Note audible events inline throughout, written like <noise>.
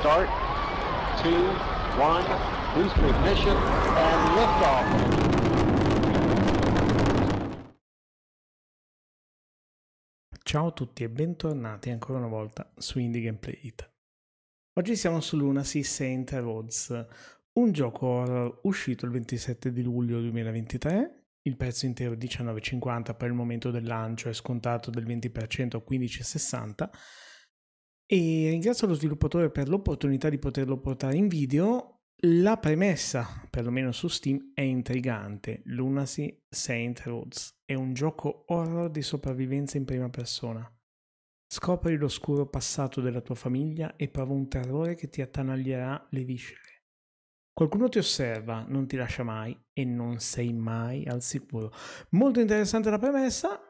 start, two, one, boost ignition, and liftoff. Ciao a tutti e bentornati ancora una volta su Indie Gameplay It. Oggi siamo su Luna Sea Saint Roads, un gioco horror uscito il 27 di luglio 2023 il prezzo intero 19,50 per il momento del lancio è scontato del 20% a 15,60 e ringrazio lo sviluppatore per l'opportunità di poterlo portare in video. La premessa, perlomeno su Steam, è intrigante. Lunacy Saint Roads è un gioco horror di sopravvivenza in prima persona. Scopri l'oscuro passato della tua famiglia e prova un terrore che ti attanaglierà le viscere. Qualcuno ti osserva, non ti lascia mai e non sei mai al sicuro. Molto interessante la premessa,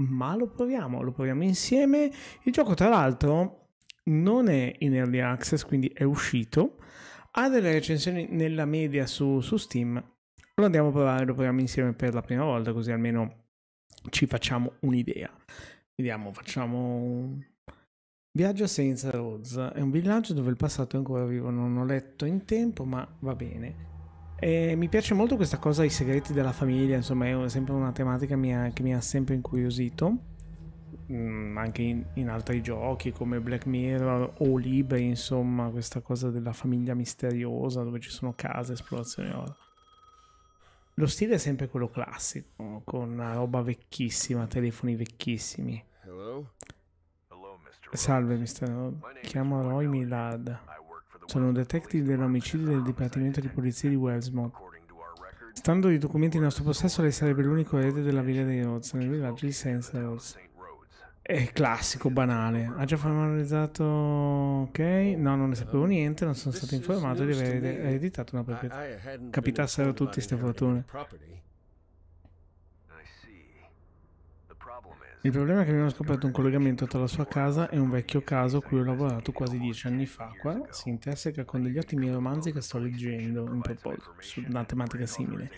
ma lo proviamo, lo proviamo insieme. Il gioco, tra l'altro, non è in early access, quindi è uscito, ha delle recensioni nella media su, su Steam. Lo andiamo a provare, lo proviamo insieme per la prima volta, così almeno ci facciamo un'idea. Vediamo, facciamo Viaggio senza Rose. È un villaggio dove il passato è ancora vivo, non ho letto in tempo, ma va bene. E mi piace molto questa cosa, i segreti della famiglia, insomma è sempre una tematica mia, che mi ha sempre incuriosito mh, mm, anche in, in, altri giochi come Black Mirror o libri, insomma, questa cosa della famiglia misteriosa dove ci sono case, esplorazioni. Lo stile è sempre quello classico, con una roba vecchissima, telefoni vecchissimi. Hello? Hello, Mr. Salve, mister. Rob. Chiamo Roy Millard. Sono un detective dell'omicidio del Dipartimento di Polizia di Wellsmont. Stando ai documenti in nostro possesso, lei sarebbe l'unico erede della villa dei Rhodes, nel villaggio di Sense è classico, banale. Ha già formalizzato. Ok, no, non ne sapevo niente. Non sono stato informato di aver ereditato una proprietà. Capitassero tutti queste fortune. Il problema è che abbiamo scoperto un collegamento tra la sua casa e un vecchio caso a cui ho lavorato quasi dieci anni fa. Qua si interseca con degli ottimi romanzi che sto leggendo un proposito su una tematica simile.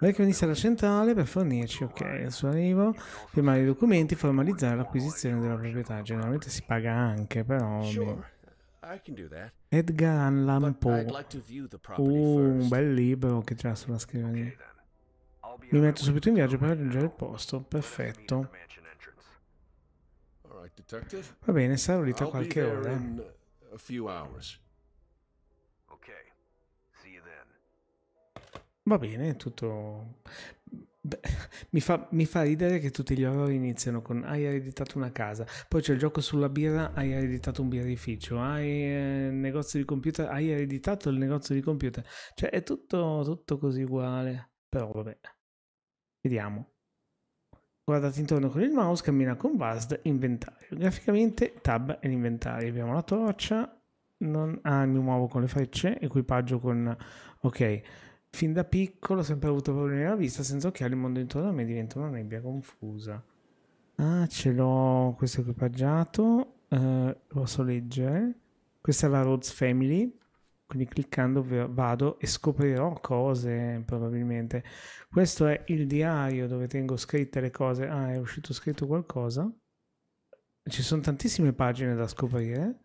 Vorrei che venisse alla centrale per fornirci, ok, al suo arrivo, firmare i documenti e formalizzare l'acquisizione della proprietà. Generalmente si paga anche, però... Edgar Allan Poe. Uh, un bel libro che c'è sulla scrivania. Mi metto subito in viaggio per raggiungere il posto. Perfetto. Va bene, sarò lì tra qualche ora. Va bene, tutto... Beh, mi, fa, mi fa, ridere che tutti gli orrori iniziano con hai ereditato una casa, poi c'è il gioco sulla birra, hai ereditato un birrificio, hai eh, negozio di computer, hai ereditato il negozio di computer. Cioè è tutto, tutto così uguale, però vabbè. Vediamo guardate intorno con il mouse, cammina con VASD, inventario. Graficamente tab e l'inventario. Abbiamo la torcia, non, ah, mi muovo con le frecce, equipaggio con... ok. Fin da piccolo ho sempre avuto problemi nella vista, senza occhiali il mondo intorno a me diventa una nebbia confusa. Ah, ce l'ho questo equipaggiato, uh, eh, posso leggere. Questa è la Rhodes Family, quindi cliccando vado e scoprirò cose probabilmente. Questo è il diario dove tengo scritte le cose. Ah, è uscito scritto qualcosa. Ci sono tantissime pagine da scoprire.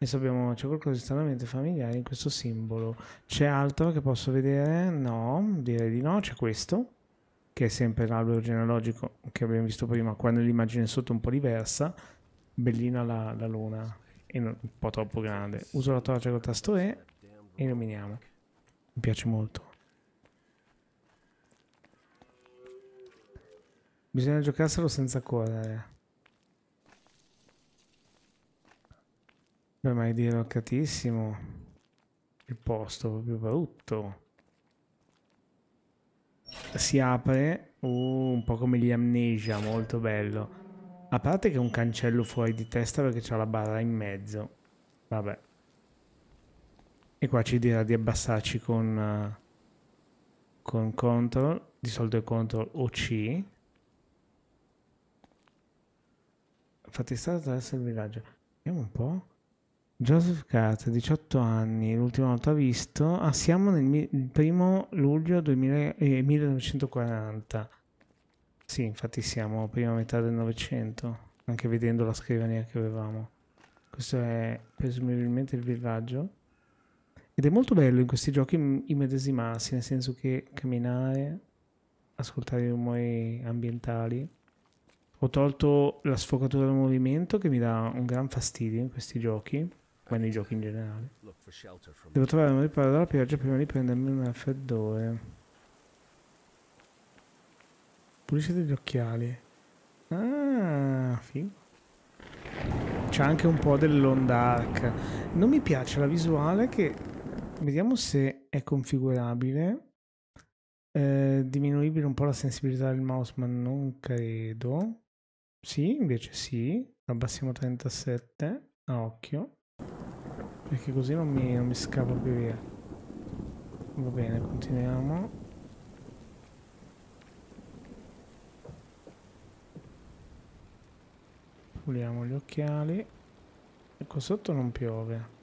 Adesso abbiamo, c'è qualcosa di stranamente familiare in questo simbolo. C'è altro che posso vedere? No, direi di no. C'è questo, che è sempre l'albero genealogico che abbiamo visto prima, qua nell'immagine sotto un po' diversa. Bellina la, la luna, e un po' troppo grande. Uso la torcia col tasto E Illuminiamo. Mi piace molto. Bisogna giocarselo senza correre. Beh, ma è dirocatissimo. Il posto proprio brutto. Si apre uh, un po' come gli amnesia, molto bello. A parte che è un cancello fuori di testa perché c'è la barra in mezzo. Vabbè e qua ci dirà di abbassarci con, uh, con CTRL, di solito è control o C. Fate strada attraverso il villaggio. Vediamo un po'. Joseph Carter, 18 anni, l'ultima volta visto. Ah, siamo nel primo luglio 2000, eh, 1940. Sì, infatti siamo prima metà del Novecento, anche vedendo la scrivania che avevamo. Questo è presumibilmente il villaggio. Ed è molto bello in questi giochi immedesimarsi, nel senso che camminare, ascoltare i rumori ambientali. Ho tolto la sfocatura del movimento che mi dà un gran fastidio in questi giochi, ma nei giochi in generale. Devo trovare un riparo dalla pioggia prima di prendermi un raffreddore. Pulisciti degli occhiali. Ah, figo. C'è anche un po' dell'ondark. Non mi piace la visuale che Vediamo se è configurabile. Eh, diminuibile un po' la sensibilità del mouse, ma non credo. Sì, invece sì. Abbassiamo 37 a ah, occhio. Perché così non mi, non mi scappa più via. Va bene, continuiamo. Puliamo gli occhiali. E qua sotto non piove.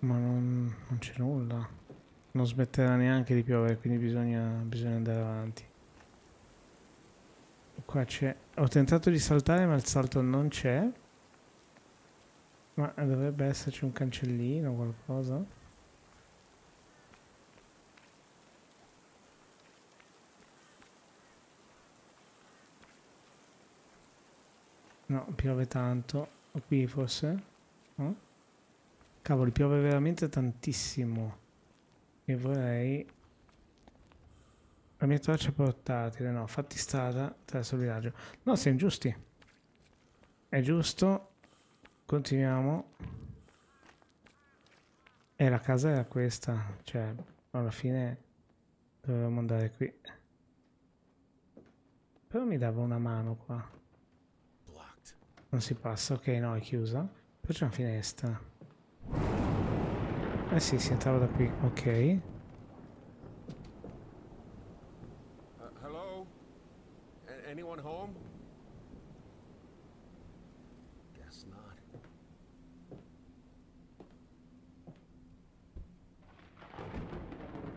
Ma non, non c'è nulla. Non smetterà neanche di piovere, quindi bisogna, bisogna andare avanti. Qua c'è... Ho tentato di saltare, ma il salto non c'è. Ma dovrebbe esserci un cancellino, o qualcosa. No, piove tanto. Qui forse? No? Cavoli, piove veramente tantissimo. E vorrei... La mia torcia portatile, no, fatti strada attraverso il villaggio. No, siamo giusti. È giusto. Continuiamo. E la casa era questa, cioè alla fine dovevamo andare qui. Però mi dava una mano qua. Non si passa, ok, no, è chiusa. Però c'è una finestra. Eh sì, si entrava da qui, ok.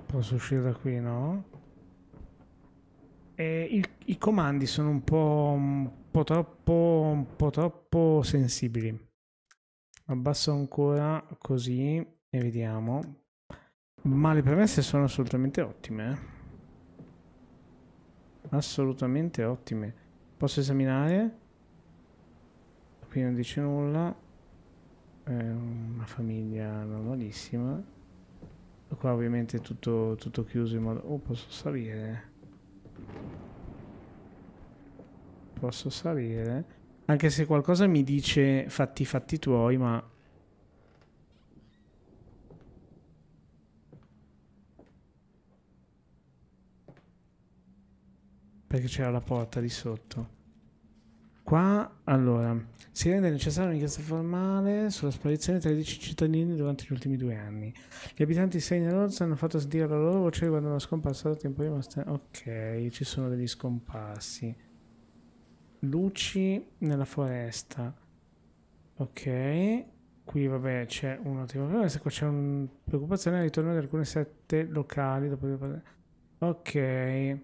Posso uscire da qui, no? E il, I comandi sono un po', un po' troppo, un po' troppo sensibili. Abbasso ancora così e vediamo. Ma le premesse sono assolutamente ottime. Eh. Assolutamente ottime. Posso esaminare? Qui non dice nulla. È una famiglia normalissima. Qua ovviamente è tutto, tutto chiuso in modo... Oh, posso salire. Posso salire. Anche se qualcosa mi dice fatti fatti tuoi, ma... Perché c'era la porta di sotto. Qua, allora, si rende necessaria un'inchiesta formale sulla sparizione di 13 cittadini durante gli ultimi due anni. Gli abitanti di Segna Lorza hanno fatto sentire la loro voce riguardo alla scomparsa da tempo rimasta. Ok, ci sono degli scomparsi luci nella foresta. Ok, qui vabbè c'è un'ottima se qua c'è una preoccupazione al ritorno di alcune sette locali. Dopo... Ok.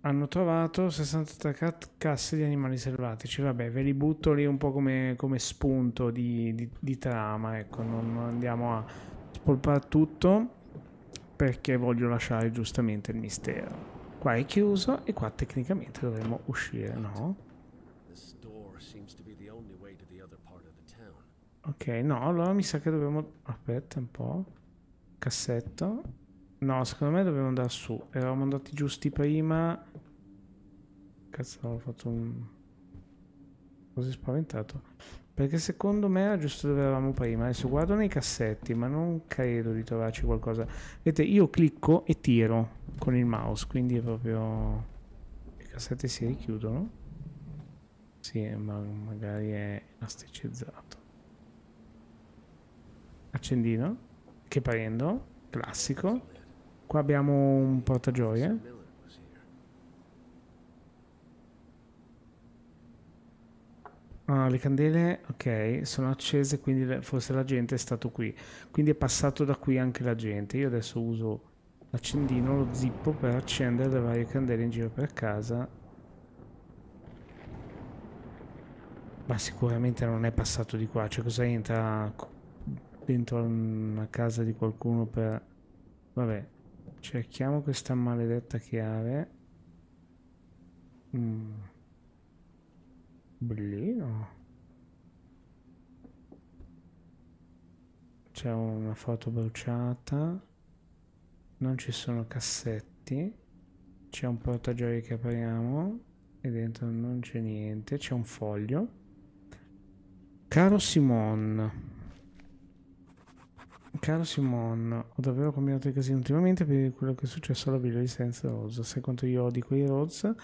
Hanno trovato 63 casse di animali selvatici, vabbè ve li butto lì un po' come, come spunto di, di, di trama, ecco, non andiamo a spolpare tutto perché voglio lasciare giustamente il mistero. Qua è chiuso e qua tecnicamente dovremmo uscire, no? Ok, no, allora mi sa che dobbiamo... Aspetta un po'. Cassetto. No, secondo me dobbiamo andare su. Eravamo andati giusti prima. Cazzo, ho fatto un... Così spaventato. Perché secondo me era giusto dove eravamo prima. Adesso guardo nei cassetti, ma non credo di trovarci qualcosa. Vedete, io clicco e tiro con il mouse, quindi è proprio... I cassetti si richiudono. Sì, ma magari è elasticizzato. Accendino, che prendo, classico. Qua abbiamo un portagioie. Ah, le candele, ok, sono accese, quindi forse la gente è stato qui. Quindi è passato da qui anche la gente. Io adesso uso l'accendino, lo zippo per accendere le varie candele in giro per casa. Ma sicuramente non è passato di qua. Cioè cosa entra dentro una casa di qualcuno per... Vabbè, cerchiamo questa maledetta chiave. Mmm... Bellino. C'è una foto bruciata. Non ci sono cassetti. C'è un portagiori che apriamo. E dentro non c'è niente. C'è un foglio. Caro Simon. Caro Simon, ho davvero combinato i casino ultimamente per quello che è successo alla villa di Senza Rose. Sai quanto io di quei Rose?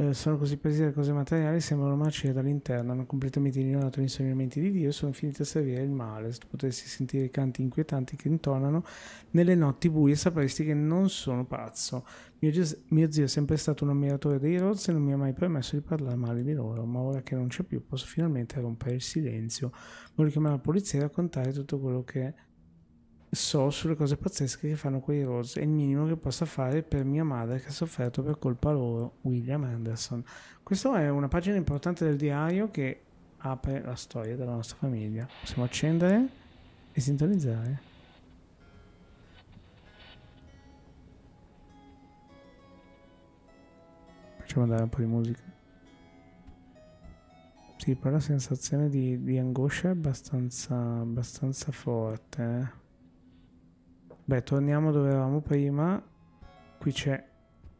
Eh, sono così presi da cose materiali sembrano marcire dall'interno, hanno completamente ignorato gli insegnamenti di Dio e sono finiti a servire il male. Se potessi sentire i canti inquietanti che intonano nelle notti buie, sapresti che non sono pazzo. Mio, ges- mio zio è sempre stato un ammiratore dei Roz e non mi ha mai permesso di parlare male di loro, ma ora che non c'è più posso finalmente rompere il silenzio. Voglio chiamare la polizia e raccontare tutto quello che So sulle cose pazzesche che fanno quei Rose, è il minimo che possa fare per mia madre che ha sofferto per colpa loro, William Anderson. Questa è una pagina importante del diario che apre la storia della nostra famiglia. Possiamo accendere e sintonizzare. Facciamo andare un po' di musica. Sì, però la sensazione di, di angoscia è abbastanza, abbastanza forte. Eh? Beh, torniamo dove eravamo prima. Qui c'è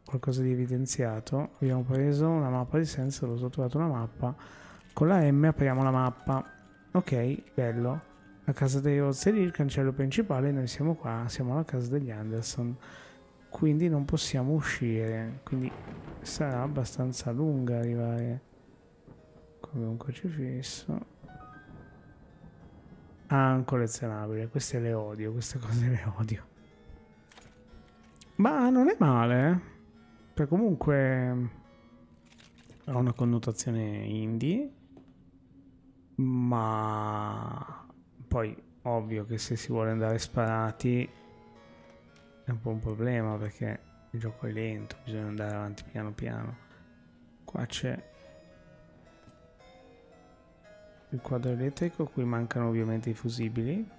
qualcosa di evidenziato. Abbiamo preso una mappa di senso, l'ho trovato una mappa. Con la M apriamo la mappa. Ok, bello. La casa dei Rozzi è lì, il cancello principale, noi siamo qua, siamo alla casa degli Anderson. Quindi non possiamo uscire, quindi sarà abbastanza lunga arrivare. Comunque ci fisso. Ah, un collezionabile. Queste le odio, queste cose le odio. Ma non è male. Per eh. cioè, comunque... Ha una connotazione indie. Ma... Poi, ovvio che se si vuole andare sparati... È un po' un problema perché il gioco è lento, bisogna andare avanti piano piano. Qua c'è il quadro elettrico qui mancano ovviamente i fusibili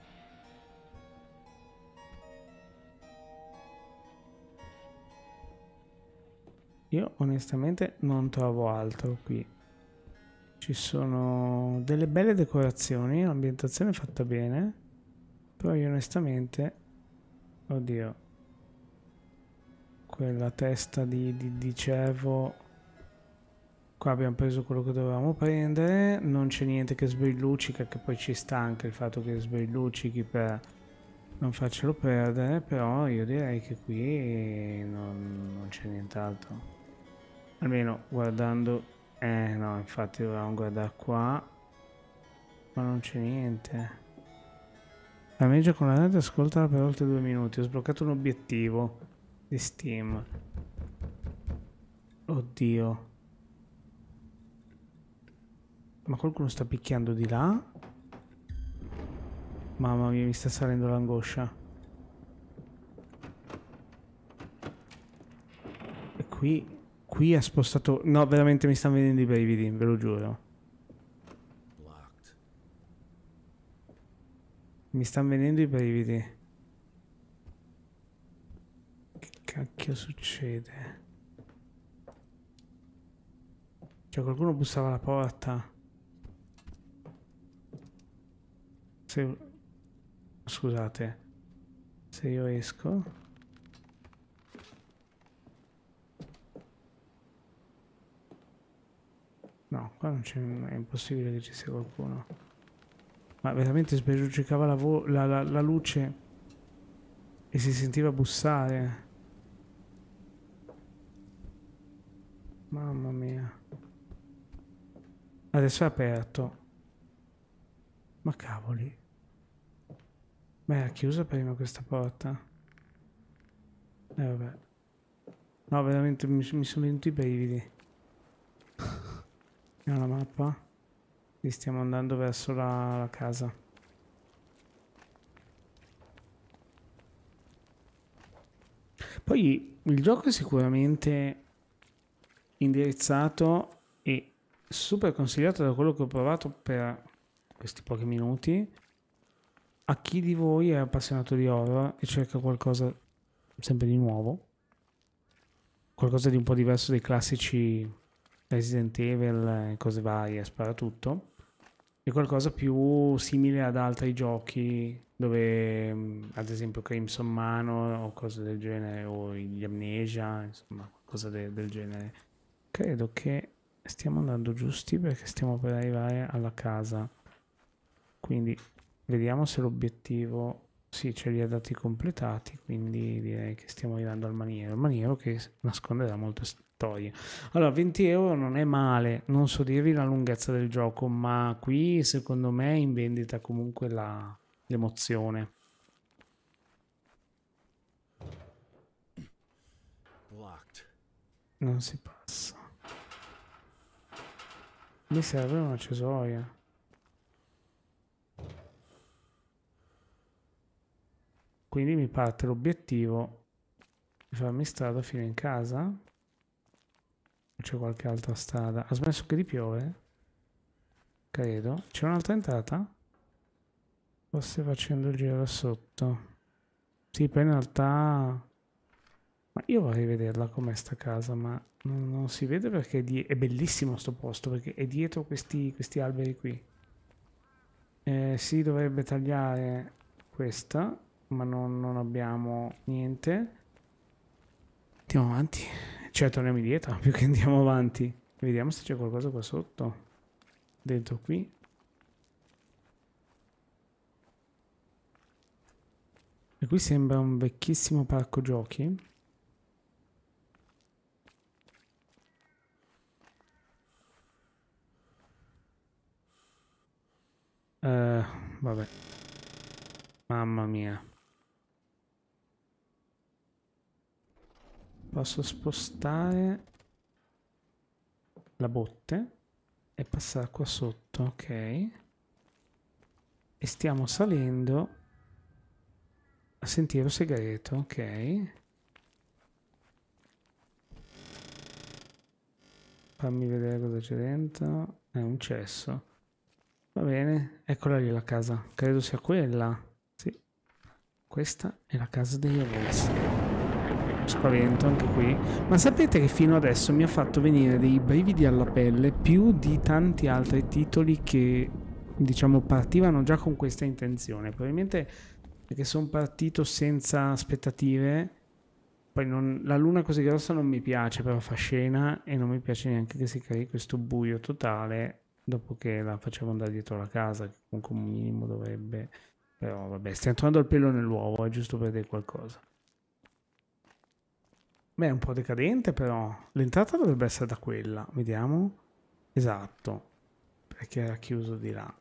io onestamente non trovo altro qui ci sono delle belle decorazioni l'ambientazione è fatta bene però io onestamente oddio quella testa di, di, di cervo Qua abbiamo preso quello che dovevamo prendere, non c'è niente che sbrillucica, che poi ci sta anche il fatto che sbrillucichi per non farcelo perdere, però io direi che qui non, non c'è nient'altro. Almeno guardando... Eh no, infatti dovevamo guardare qua, ma non c'è niente. La magia con la red ascoltala per oltre due minuti, ho sbloccato un obiettivo di Steam. Oddio. Ma qualcuno sta picchiando di là? Mamma mia, mi sta salendo l'angoscia. E qui... Qui ha spostato... No, veramente mi stanno venendo i brividi, ve lo giuro. Mi stanno venendo i brividi. Che cacchio succede? Cioè qualcuno bussava alla porta. Se... Scusate. Se io esco... No, qua non c'è... è impossibile che ci sia qualcuno. Ma veramente sbergiucicava la, la, la, la luce e si sentiva bussare. Mamma mia. Adesso è aperto. Ma cavoli. Ma era chiusa prima questa porta. E eh, vabbè. No, veramente mi, mi sono venuti i brividi. <laughs> È la mappa. E stiamo andando verso la, la casa. Poi il gioco è sicuramente indirizzato e super consigliato da quello che ho provato per questi pochi minuti a chi di voi è appassionato di horror e cerca qualcosa sempre di nuovo, qualcosa di un po' diverso dai classici Resident Evil, e cose varie, spara tutto, e qualcosa più simile ad altri giochi dove mm, ad esempio Crimson Mano o cose del genere, o gli Amnesia, insomma, qualcosa de- del genere. Credo che stiamo andando giusti perché stiamo per arrivare alla casa. Quindi Vediamo se l'obiettivo... Sì, ce li ha dati completati, quindi direi che stiamo arrivando al maniero. Il maniero che nasconderà molte storie. Allora, 20 euro non è male, non so dirvi la lunghezza del gioco, ma qui secondo me è in vendita comunque la... l'emozione. Non si passa. Mi serve una cesoia. Quindi mi parte l'obiettivo di farmi strada fino in casa. C'è qualche altra strada. Ha smesso che di piove? Credo. C'è un'altra entrata? forse facendo il giro da sotto? Sì, poi in realtà... Ma io vorrei vederla com'è sta casa, ma non, non si vede perché è, è bellissimo sto posto, perché è dietro questi, questi alberi qui. Eh, si dovrebbe tagliare questa ma non, non abbiamo niente. Andiamo avanti. Cioè, torniamo indietro, <laughs> più che andiamo avanti. Vediamo se c'è qualcosa qua sotto. Dentro qui. E qui sembra un vecchissimo parco giochi. Uh, eh, vabbè. Mamma mia. posso spostare la botte e passare qua sotto, ok. E stiamo salendo a sentiero segreto, ok. Fammi vedere cosa c'è dentro. È un cesso. Va bene, eccola lì la casa. Credo sia quella. Sì. Questa è la casa degli avanzi spavento anche qui. Ma sapete che fino adesso mi ha fatto venire dei brividi alla pelle più di tanti altri titoli che diciamo partivano già con questa intenzione. Probabilmente perché sono partito senza aspettative. Poi non, la luna così grossa non mi piace, però fa scena e non mi piace neanche che si crei questo buio totale dopo che la facciamo andare dietro la casa, che comunque un minimo dovrebbe... Però vabbè, stiamo trovando il pelo nell'uovo, è giusto per dire qualcosa. Beh, è un po' decadente però. L'entrata dovrebbe essere da quella. Vediamo. Esatto. Perché era chiuso di là.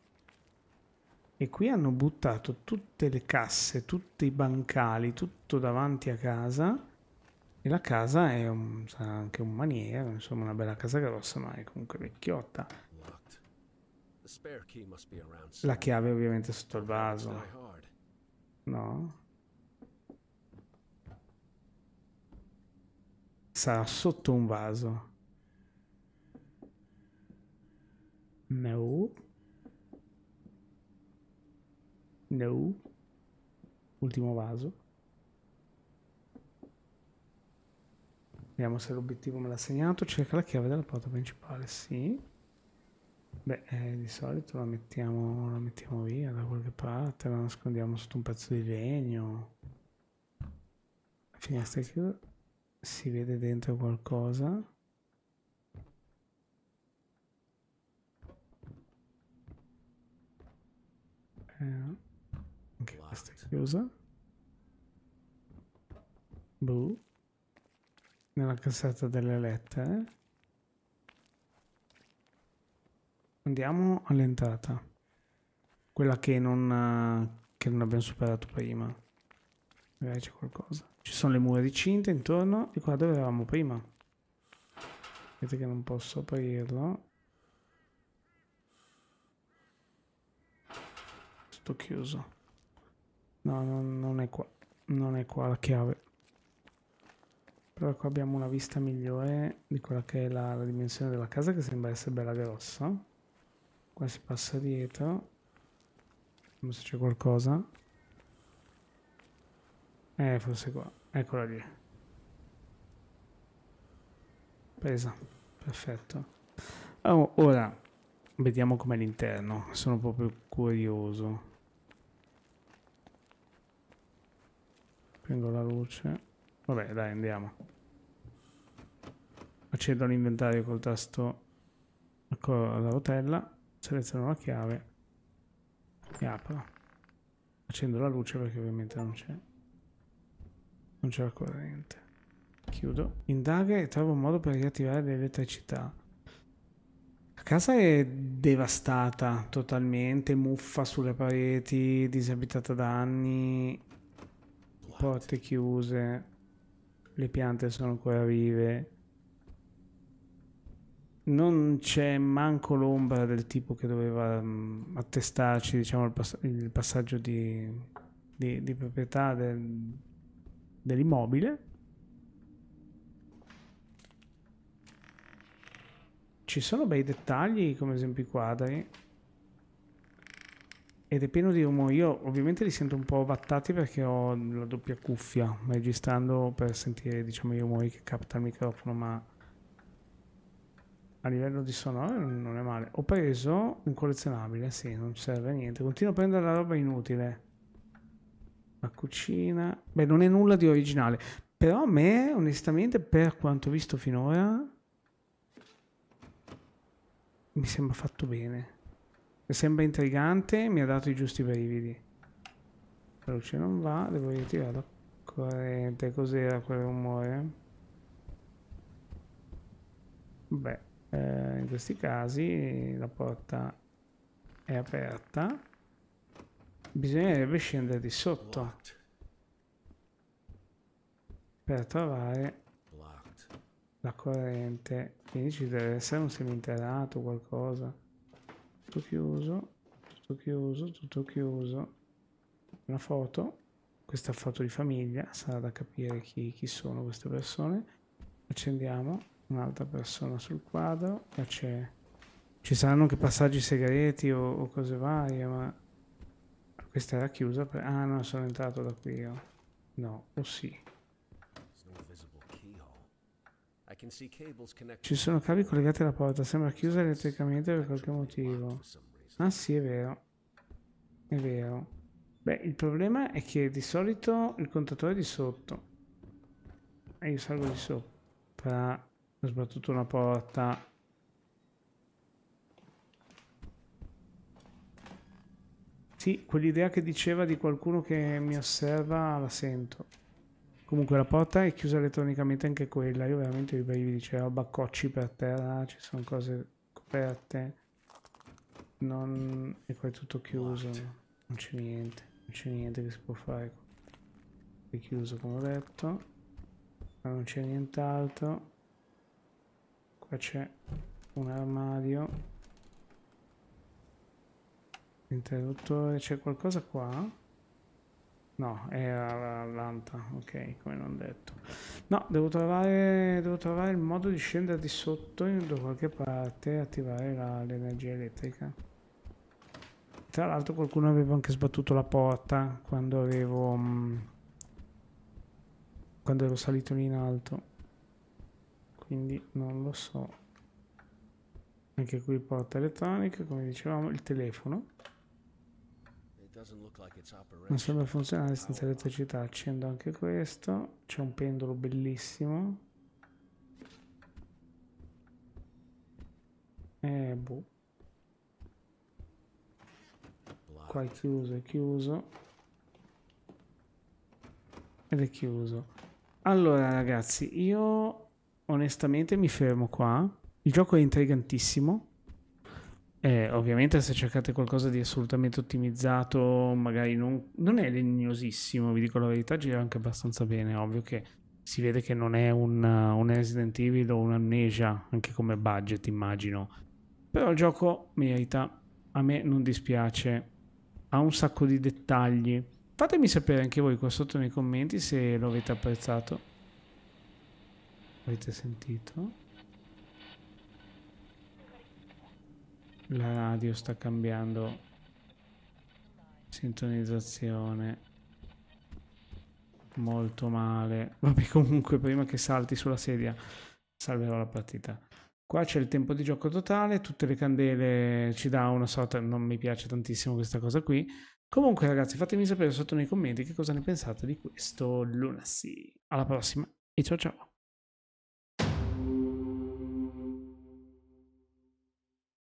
E qui hanno buttato tutte le casse, tutti i bancali, tutto davanti a casa. E la casa è un, anche un maniero, insomma una bella casa grossa, ma è comunque vecchiotta. La chiave ovviamente sotto il vaso. No? sarà sotto un vaso. No. No. Ultimo vaso. Vediamo se l'obiettivo me l'ha segnato. Cerca la chiave della porta principale. Sì. Beh, eh, di solito la mettiamo, la mettiamo via da qualche parte, la nascondiamo sotto un pezzo di legno. La finestra è chiusa si vede dentro qualcosa. Eh, questa è chiusa. Boh. Nella cassetta delle lettere. Andiamo all'entrata. Quella che non, eh, che non abbiamo superato prima. Magari c'è qualcosa. Ci sono le mura di cinta intorno di qua dove eravamo prima. Vedete che non posso aprirlo. Sto chiuso. No, non, non è qua. Non è qua la chiave. Però qua abbiamo una vista migliore di quella che è la, la dimensione della casa che sembra essere bella grossa. Qua si passa dietro. Vediamo se c'è qualcosa. Eh, forse qua. Eccola lì. Presa. Perfetto. Allora, oh, ora vediamo com'è l'interno. Sono proprio curioso. Prendo la luce. Vabbè, dai, andiamo. Accendo l'inventario col tasto con ecco la rotella, seleziono la chiave e apro. Accendo la luce perché ovviamente non c'è. Non c'è la corrente. Chiudo. Indaga e trova un modo per riattivare l'elettricità. La casa è devastata totalmente, muffa sulle pareti, disabitata da anni, porte chiuse, le piante sono ancora vive. Non c'è manco l'ombra del tipo che doveva mm, attestarci diciamo, il, pass il passaggio di, di, di proprietà del, dell'immobile. Ci sono bei dettagli come esempi quadri. Ed è pieno di rumore. Io ovviamente li sento un po' vattati perché ho la doppia cuffia registrando per sentire diciamo, i rumori che capta il microfono, ma a livello di sonore non è male. Ho preso un collezionabile, sì, non serve a niente. Continuo a prendere la roba inutile la cucina. Beh, non è nulla di originale, però a me, onestamente, per quanto visto finora, mi sembra fatto bene. Mi sembra intrigante, mi ha dato i giusti brividi. La luce non va, devo ritirare la corrente. Cos'era quel rumore? Beh, eh, in questi casi la porta è aperta. Bisognerebbe scendere di sotto per trovare la corrente. Quindi ci deve essere un seminterrato o qualcosa. Tutto chiuso, tutto chiuso, tutto chiuso. Una foto, questa foto di famiglia, sarà da capire chi, chi sono queste persone. Accendiamo un'altra persona sul quadro. Ci saranno anche passaggi segreti o, o cose varie, ma questa era chiusa per... Ah non sono entrato da qui io. Oh. No, o oh, sì. Ci sono cavi collegati alla porta, sembra chiusa elettricamente per qualche motivo. Ah sì, è vero. È vero. Beh, il problema è che di solito il contatore è di sotto. E io salgo di sopra. Ho sbattuto una porta. Sì, quell'idea che diceva di qualcuno che mi osserva la sento. Comunque la porta è chiusa elettronicamente anche quella. Io veramente i brividi, roba cioè, cocci per terra, ci sono cose coperte. Non... E poi è tutto chiuso. Non c'è niente. Non c'è niente che si può fare. È chiuso come ho detto. Ma non c'è nient'altro. Qua c'è un armadio Interruttore, c'è qualcosa qua? No, era la ok, come non detto. No, devo trovare, devo trovare il modo di scendere di sotto da qualche parte e attivare l'energia elettrica. Tra l'altro qualcuno aveva anche sbattuto la porta quando avevo... Mm, quando ero salito lì in alto. Quindi non lo so. Anche qui porta elettronica, come dicevamo, il telefono non sembra funzionare senza elettricità accendo anche questo c'è un pendolo bellissimo e boh qua è chiuso è chiuso ed è chiuso allora ragazzi io onestamente mi fermo qua il gioco è intrigantissimo eh, ovviamente se cercate qualcosa di assolutamente ottimizzato, magari non, non è legnosissimo, vi dico la verità, gira anche abbastanza bene, ovvio che si vede che non è un, un Resident Evil o un un'amnesia, anche come budget immagino, però il gioco merita, a me non dispiace, ha un sacco di dettagli. Fatemi sapere anche voi qua sotto nei commenti se lo avete apprezzato. Avete sentito? La radio sta cambiando sintonizzazione molto male. Vabbè, comunque prima che salti sulla sedia salverò la partita. Qua c'è il tempo di gioco totale, tutte le candele ci dà una sorta, non mi piace tantissimo questa cosa qui. Comunque ragazzi, fatemi sapere sotto nei commenti che cosa ne pensate di questo Lunacy. Alla prossima e ciao ciao!